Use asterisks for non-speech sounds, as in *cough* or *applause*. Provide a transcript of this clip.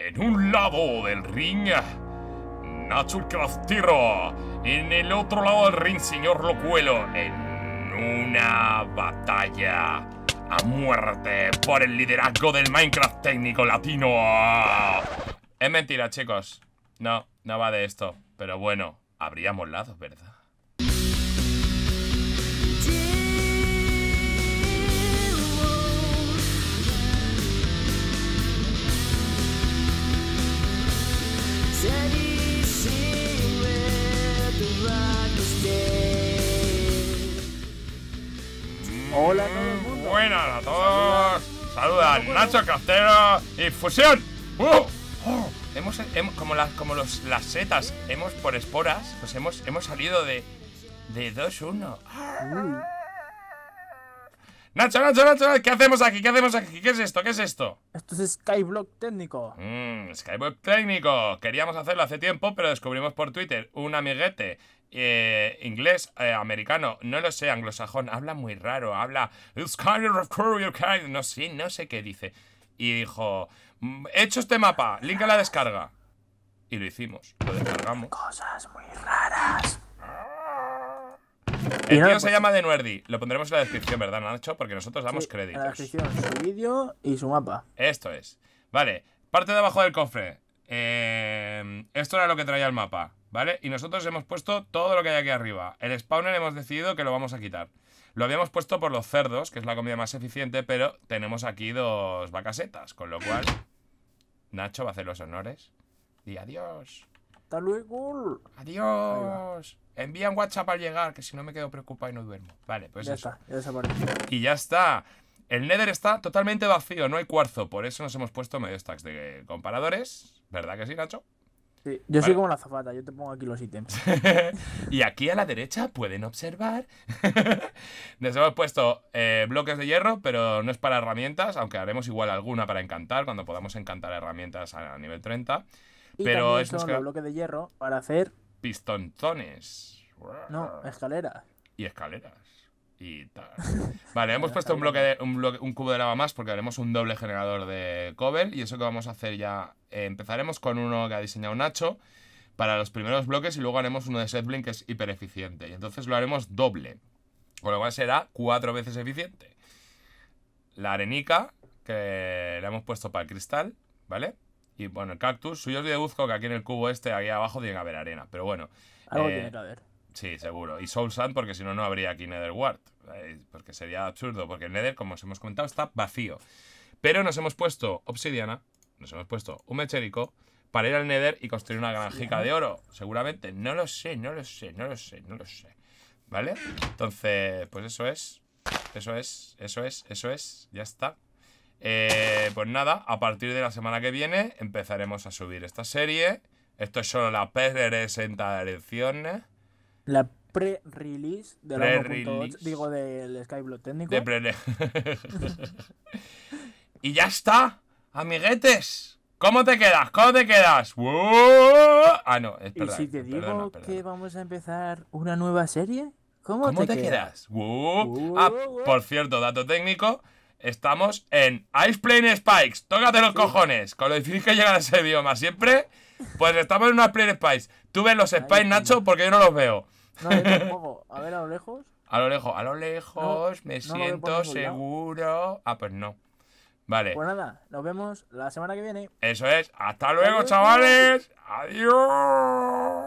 En un lado del ring, Nacho Tiro. En el otro lado del ring, señor Locuelo. En una batalla a muerte por el liderazgo del Minecraft técnico latino. Es mentira, chicos. No, no va de esto. Pero bueno, habríamos lados, ¿verdad? Hola Buenas a todos. Saludan Nacho Castero y Fusión. Oh, oh. Oh. Hemos, como las como las setas hemos por esporas pues hemos hemos salido de de 2-1 uh. Nacho, Nacho, Nacho, ¿qué hacemos aquí? ¿Qué hacemos aquí? ¿Qué es esto? ¿Qué es esto? Esto es Skyblock técnico. Mmm, Skyblock técnico. Queríamos hacerlo hace tiempo, pero descubrimos por Twitter un amiguete eh, inglés, eh, americano, no lo sé, anglosajón, habla muy raro, habla... No sé, no sé qué dice. Y dijo, hecho mm, este mapa, link a la descarga. Y lo hicimos, lo descargamos. Cosas muy raras. El tío se pues llama De Nuerdi. Lo pondremos en la descripción, ¿verdad, Nacho? Porque nosotros damos crédito. En la descripción, su vídeo y su mapa. Esto es. Vale, parte de abajo del cofre. Eh, esto era lo que traía el mapa. ¿vale? Y nosotros hemos puesto todo lo que hay aquí arriba. El spawner hemos decidido que lo vamos a quitar. Lo habíamos puesto por los cerdos, que es la comida más eficiente, pero tenemos aquí dos vacasetas, con lo cual Nacho va a hacer los honores. Y adiós. Hasta luego. Adiós. envían WhatsApp al llegar, que si no me quedo preocupado y no duermo. Vale, pues ya Está, ya Y ya está. El Nether está totalmente vacío, no hay cuarzo. Por eso nos hemos puesto medio stacks de comparadores. ¿Verdad que sí, Nacho? yo soy como la zapata, yo te pongo aquí los ítems. *laughs* y aquí a la derecha pueden observar. les *laughs* hemos puesto eh, bloques de hierro, pero no es para herramientas, aunque haremos igual alguna para encantar, cuando podamos encantar herramientas a nivel 30. pero es son de hierro para hacer... Pistonzones. No, escaleras. Y escaleras y tal. Vale, hemos puesto un bloque, un, cubo de lava más porque haremos un doble generador de Cobel y eso que vamos a hacer ya. Eh, empezaremos con uno que ha diseñado Nacho para los primeros bloques y luego haremos uno de SetBlink que es hiper eficiente. Y entonces lo haremos doble, con lo cual será cuatro veces eficiente. La arenica que la hemos puesto para el cristal, ¿vale? Y bueno, el cactus, suyo os deduzco que aquí en el cubo este, aquí abajo, tiene que haber arena, pero bueno. Algo eh, tiene que haber. Sí, seguro. Y Soul Sand, porque si no, no habría aquí Nether Ward. Eh, porque sería absurdo, porque el Nether, como os hemos comentado, está vacío. Pero nos hemos puesto obsidiana, nos hemos puesto un mechérico para ir al Nether y construir una granjica de oro. Seguramente. No lo sé, no lo sé, no lo sé, no lo sé. ¿Vale? Entonces, pues eso es. Eso es, eso es, eso es. Ya está. Eh, pues nada, a partir de la semana que viene empezaremos a subir esta serie. Esto es solo la elecciones la pre-release de pre -release. digo del Skyblock técnico. *laughs* y ya está, amiguetes. ¿Cómo te quedas? ¿Cómo te quedas? Ah, no, es ¿Y si te digo que vamos a empezar una nueva serie? ¿Cómo, te, quedas? Ah, por cierto, dato técnico. Estamos en Ice Plane Spikes. Tócate los cojones. Con lo difícil que llega a ese idioma siempre. Pues estamos en una Plane Spikes. Tú ves los Spikes, Nacho, porque yo no los veo. No, no, A ver, a lo lejos. A lo lejos, a lo lejos, me siento seguro. Ah, pues no. Vale. Pues nada, nos vemos la semana que viene. Eso es. Hasta luego, chavales. Adiós.